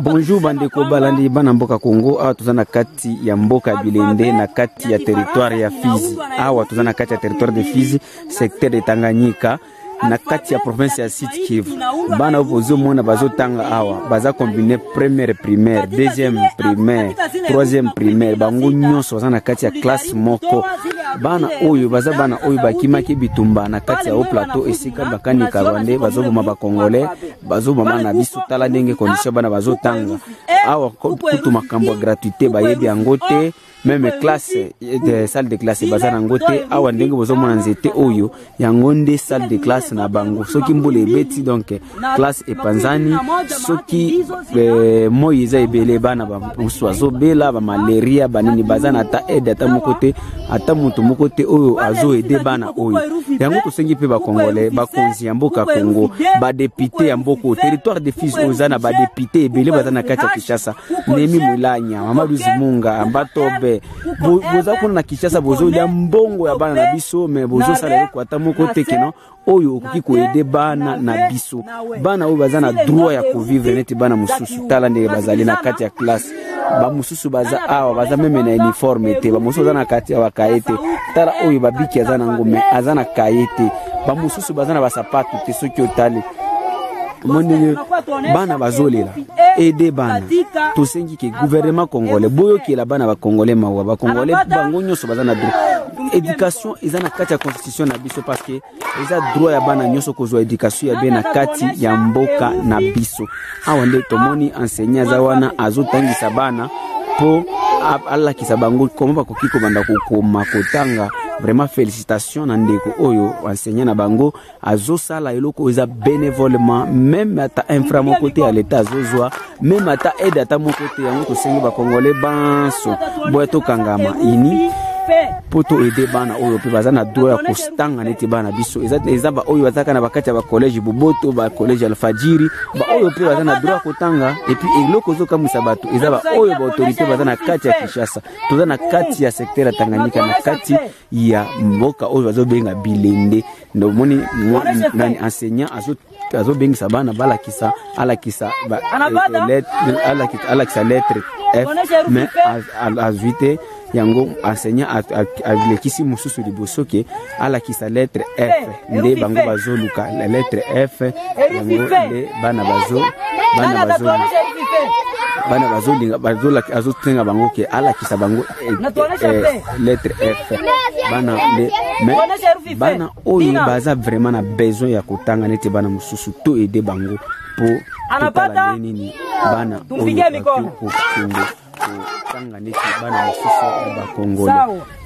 bonjour bandeko balandi bana mboka kongo awa toza na kati ya mboka ya bilende na kati ya territoire ya fizi awa toza na kati ya territoire de fizi secteur de tanganyika na kati ya province ya sud kivu bana oyo bozomona bazotanga awa baza kombine première primaire deuxième primaire troisième primaire bango nyonso baza na kati ya classe moko bana oyo baza bana oyo bakimaki bitumba na kati ya o plateau esika bakanika rwande bazoboma bakongolais bazoboma na biso tala ndenge kondisio bana bazotanga awa kutu makambo ya gratuité bayebi yango te oh, meme classe eh, de salle de classe baza nango te awa ndenge bozomona nzete oyo yango nde salle de classe na bango soki mbula ebeti donk classe epanzani soki eh, moi eza ebele bana bamosu azobela bamaleria banini baza na ata aide ata moko te ata motu moko te oyo azoede bana oyo yango tosengi mpe bakongole bakonzi ya mboka kongo badepute ya mboka oyo territoire de fils oyo eza na badepute ebele baza na kati ya kinshasa nemi molanya mamadu zimunga ambatobe boza kuna na kinshasa bozolia mbongo ya bana na biso me bozosala eloko ata moko te keno oyo okoki koyede bana na biso bana oyo baza na droit ya kovivre neti bana mosusu tala ndenge bazali na kati ya klasse bamosusu baza awa baza meme na uniforme te bamosusu baza na kati ya bakaye te tala oyo babiki aza nango me aza na kaye te bamosusu baza na basapatu te soki otali mo ndenge bana bazolela ede bana tosengi ke guvernema congolais boyokela bana bacongolais mawa bacongolais bango nyonso baza na droit éducation eza na kati ya constitution na biso parce que eza droit ya bana nyonso kozwa éducation ya be na kati ya mboka na biso awa nde tomoni enseigne aza wana azotangisa bana mpo alakisa bango koma bakoki kobanda kokoma kotanga vraiment félicitation na ndeko oyo enseigne na bango azosala eloko oyo eza bénévolement meme ata infra moko te ya leta azozwa meme ata aide ata moko te yango tosengi bakongole banso boya tokangama ini mpo toyede bana oyo mpe baza na droit ya kostanga neti bana biso eza baoyo bazalaka na bakati ya bakolege boboto bakolege alfajiri baoyo mpe baza na droit ya kotanga epui eloko ezokamwisa bato eza baoyo baautorité baza na kati ya kinshasa toza na kati ya sekter ya tanganyika na kati ya mboka oyo bazobenga bilende ndomoni nani enseignant azobengisa bana balakisa alakisa alakisa lettre f mais azwi te yango enseignant alekisi mosusu liboso ke alakisa lettre f eh, nde bango bazoluka la lettre f yango nde bana bazo bana bazo bana azotenga bango ke alakisa bango eh, eh, lettre f bana bana oyo baza vraiment na besoin ya kotanga neti bana mosusu to ede bango mpo totala nde nini bana oyo bakoki kofungola kotanganisi bana mosusu ya bakongole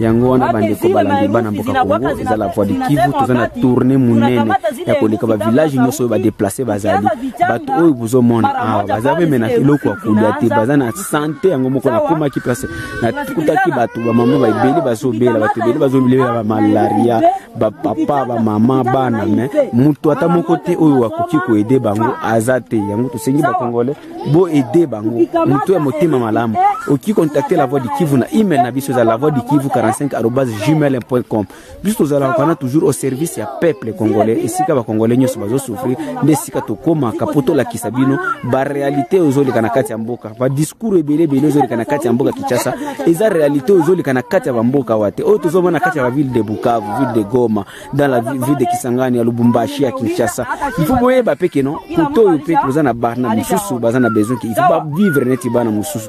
yango wana bandeko balandi bana mboka kongo eza la voix du kivu toza na tourne monene ya koleka bavillage nyonso oyo badeplace bazali bato oyo bozomona awa ah, baza meme na eloko ya kolia te baza na sante yango moko nakomaki place nakutaki bato bamama baebele bazobela bato ebele bazobela bamalaria bapapa bamama bana me moto ata moko te oyo akoki koede bango aza te yango tosengi bakongole bo ede bango moto ya motema malamu okicontacte la voix du kivu na email na biso eza la voix du kivu 45 arobas gmail com biso tozalaka wana toujours au service ya peuple congolais esika bakongolais nyonso bazosufrir nde esika tokomaka mpo tolakisa bino barealité ozoleka na kati ya mboka badiscours ebele ebele ozoleka na kati ya mboka kinshasa eza réalité ozoleka na kati ya bamboka awa te oyo tozomona na kati ya baville de bukavu ville de goma dans la ville de kisangani ya lubumbashi ya kinshasa ifo boyeba mpe keno koto oyo mpe toza na bana mosusu baza na besoin ke ifo bavivre neti bana mosusu